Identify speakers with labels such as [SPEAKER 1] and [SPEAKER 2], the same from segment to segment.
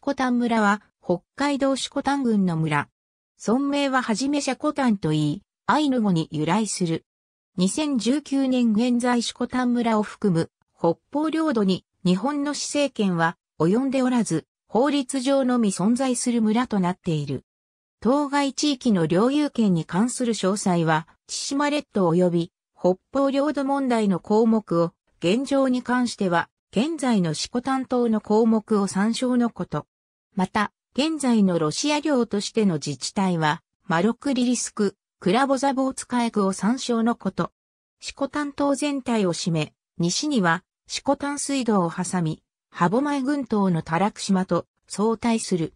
[SPEAKER 1] コタン村は、北海道シコタン郡の村。村名ははじめシャコタンといい、アイヌ語に由来する。2019年現在シコタン村を含む北方領土に日本の施政権は及んでおらず、法律上のみ存在する村となっている。当該地域の領有権に関する詳細は、千島列島及び北方領土問題の項目を現状に関しては現在の四股担当の項目を参照のこと。また、現在のロシア領としての自治体は、マロクリリスク、クラボザボーツカエクを参照のこと。四股担当全体を占め、西には四股担水道を挟み、ハボマイ群島のタラク島と相対する。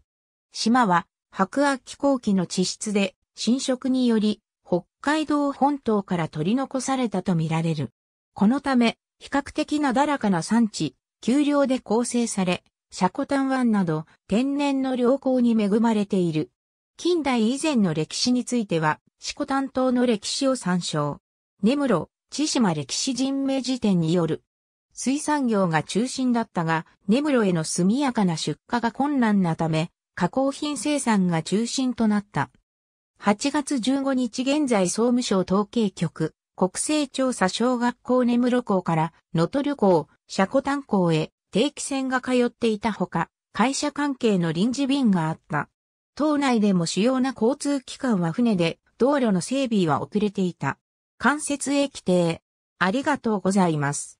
[SPEAKER 1] 島は白亜紀候期の地質で侵食により北海道本島から取り残されたとみられる。このため比較的なだらかな産地、丘陵で構成され、シャコタン湾など天然の良好に恵まれている。近代以前の歴史については、シコタン島の歴史を参照。根室、千島歴史人名辞典による。水産業が中心だったが、根室への速やかな出荷が困難なため、加工品生産が中心となった。8月15日現在総務省統計局、国勢調査小学校根室校から能登旅行、車庫炭港へ定期船が通っていたほか、会社関係の臨時便があった。島内でも主要な交通機関は船で、道路の整備は遅れていた。関節駅停。ありがとうございます。